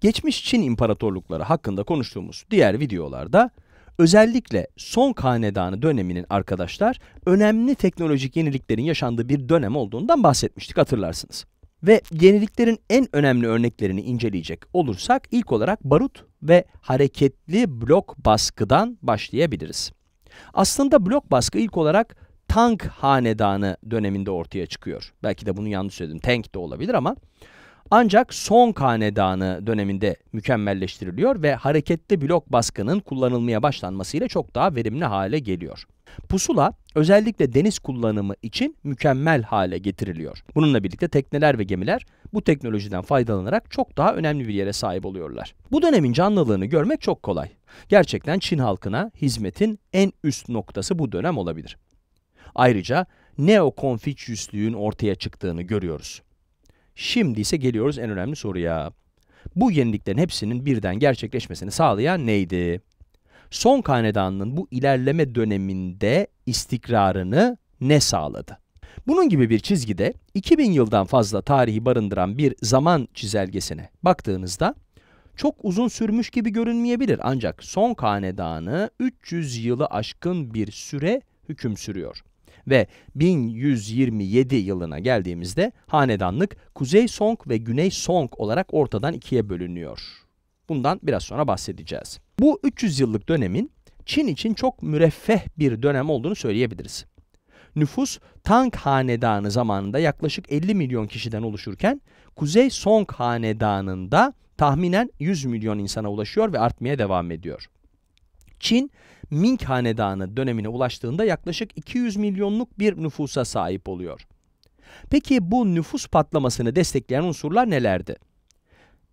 Geçmiş Çin imparatorlukları hakkında konuştuğumuz diğer videolarda özellikle son hanedanı döneminin arkadaşlar önemli teknolojik yeniliklerin yaşandığı bir dönem olduğundan bahsetmiştik hatırlarsınız. Ve yeniliklerin en önemli örneklerini inceleyecek olursak ilk olarak barut ve hareketli blok baskıdan başlayabiliriz. Aslında blok baskı ilk olarak tank Hanedanı döneminde ortaya çıkıyor. Belki de bunu yanlış söyledim. Tank de olabilir ama ancak son Kaneda'nı döneminde mükemmelleştiriliyor ve hareketli blok baskının kullanılmaya başlanmasıyla çok daha verimli hale geliyor. Pusula özellikle deniz kullanımı için mükemmel hale getiriliyor. Bununla birlikte tekneler ve gemiler bu teknolojiden faydalanarak çok daha önemli bir yere sahip oluyorlar. Bu dönemin canlılığını görmek çok kolay. Gerçekten Çin halkına hizmetin en üst noktası bu dönem olabilir. Ayrıca Neo-Konfüçyüslüğün ortaya çıktığını görüyoruz. Şimdi ise geliyoruz en önemli soruya. Bu yeniliklerin hepsinin birden gerçekleşmesini sağlayan neydi? Son hanedanının bu ilerleme döneminde istikrarını ne sağladı? Bunun gibi bir çizgide 2000 yıldan fazla tarihi barındıran bir zaman çizelgesine baktığınızda çok uzun sürmüş gibi görünmeyebilir ancak Son Kaneda'nı 300 yılı aşkın bir süre hüküm sürüyor ve 1127 yılına geldiğimizde hanedanlık Kuzey Song ve Güney Song olarak ortadan ikiye bölünüyor. Bundan biraz sonra bahsedeceğiz. Bu 300 yıllık dönemin Çin için çok müreffeh bir dönem olduğunu söyleyebiliriz. Nüfus Tang Hanedanı zamanında yaklaşık 50 milyon kişiden oluşurken Kuzey Song Hanedanı'nda tahminen 100 milyon insana ulaşıyor ve artmaya devam ediyor. Çin Ming Hanedanı dönemine ulaştığında yaklaşık 200 milyonluk bir nüfusa sahip oluyor. Peki bu nüfus patlamasını destekleyen unsurlar nelerdi?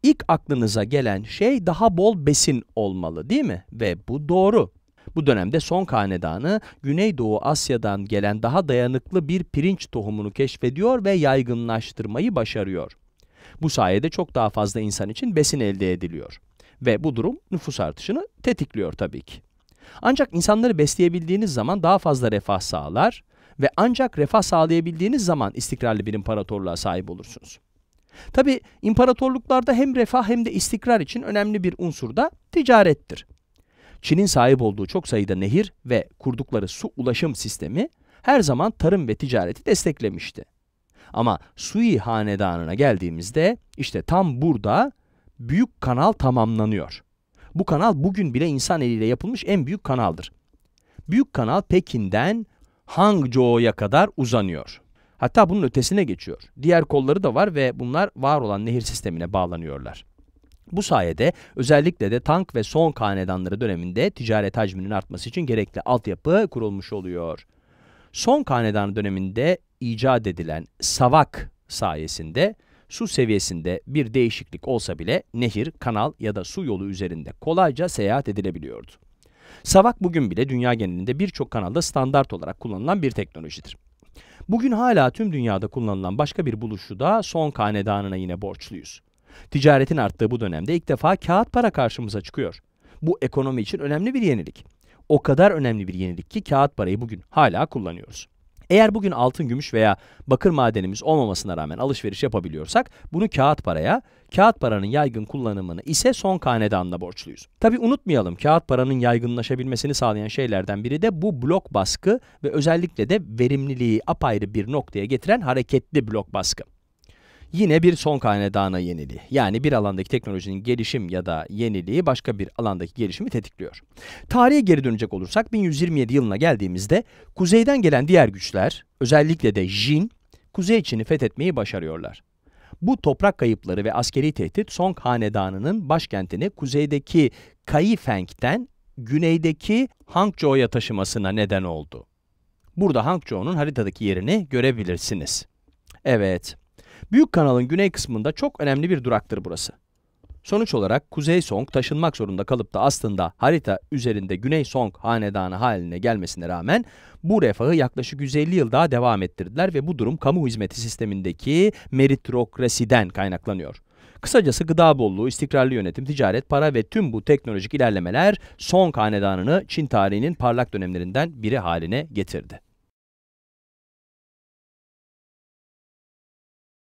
İlk aklınıza gelen şey daha bol besin olmalı değil mi? Ve bu doğru. Bu dönemde Song Hanedanı Güneydoğu Asya'dan gelen daha dayanıklı bir pirinç tohumunu keşfediyor ve yaygınlaştırmayı başarıyor. Bu sayede çok daha fazla insan için besin elde ediliyor ve bu durum nüfus artışını tetikliyor tabii ki. Ancak insanları besleyebildiğiniz zaman daha fazla refah sağlar ve ancak refah sağlayabildiğiniz zaman istikrarlı bir imparatorluğa sahip olursunuz. Tabi imparatorluklarda hem refah hem de istikrar için önemli bir unsur da ticarettir. Çin'in sahip olduğu çok sayıda nehir ve kurdukları su ulaşım sistemi her zaman tarım ve ticareti desteklemişti. Ama Sui Hanedanı'na geldiğimizde işte tam burada büyük kanal tamamlanıyor. Bu kanal bugün bile insan eliyle yapılmış en büyük kanaldır. Büyük kanal Pekin'den Hangzhou'ya kadar uzanıyor. Hatta bunun ötesine geçiyor. Diğer kolları da var ve bunlar var olan nehir sistemine bağlanıyorlar. Bu sayede özellikle de Tank ve Song hanedanları döneminde ticaret hacminin artması için gerekli altyapı kurulmuş oluyor. Song hanedanı döneminde icat edilen savak sayesinde Su seviyesinde bir değişiklik olsa bile nehir, kanal ya da su yolu üzerinde kolayca seyahat edilebiliyordu. Savak bugün bile dünya genelinde birçok kanalda standart olarak kullanılan bir teknolojidir. Bugün hala tüm dünyada kullanılan başka bir buluşu da son hanedanına yine borçluyuz. Ticaretin arttığı bu dönemde ilk defa kağıt para karşımıza çıkıyor. Bu ekonomi için önemli bir yenilik. O kadar önemli bir yenilik ki kağıt parayı bugün hala kullanıyoruz. Eğer bugün altın, gümüş veya bakır madenimiz olmamasına rağmen alışveriş yapabiliyorsak bunu kağıt paraya, kağıt paranın yaygın kullanımını ise son kanedanla borçluyuz. Tabi unutmayalım kağıt paranın yaygınlaşabilmesini sağlayan şeylerden biri de bu blok baskı ve özellikle de verimliliği apayrı bir noktaya getiren hareketli blok baskı yine bir son kaynedana yeniliği. Yani bir alandaki teknolojinin gelişim ya da yeniliği başka bir alandaki gelişimi tetikliyor. Tarihe geri dönecek olursak 1127 yılına geldiğimizde kuzeyden gelen diğer güçler özellikle de Jin kuzey Çin'i fethetmeyi başarıyorlar. Bu toprak kayıpları ve askeri tehdit Song Hanedanı'nın başkentini kuzeydeki Kaifeng'den güneydeki Hangzhou'ya taşımasına neden oldu. Burada Hangzhou'nun haritadaki yerini görebilirsiniz. Evet, Büyük kanalın güney kısmında çok önemli bir duraktır burası. Sonuç olarak Kuzey Song taşınmak zorunda kalıp da aslında harita üzerinde Güney Song hanedanı haline gelmesine rağmen bu refahı yaklaşık 150 yıl daha devam ettirdiler ve bu durum kamu hizmeti sistemindeki meritokrasiden kaynaklanıyor. Kısacası gıda bolluğu, istikrarlı yönetim, ticaret, para ve tüm bu teknolojik ilerlemeler Song hanedanını Çin tarihinin parlak dönemlerinden biri haline getirdi.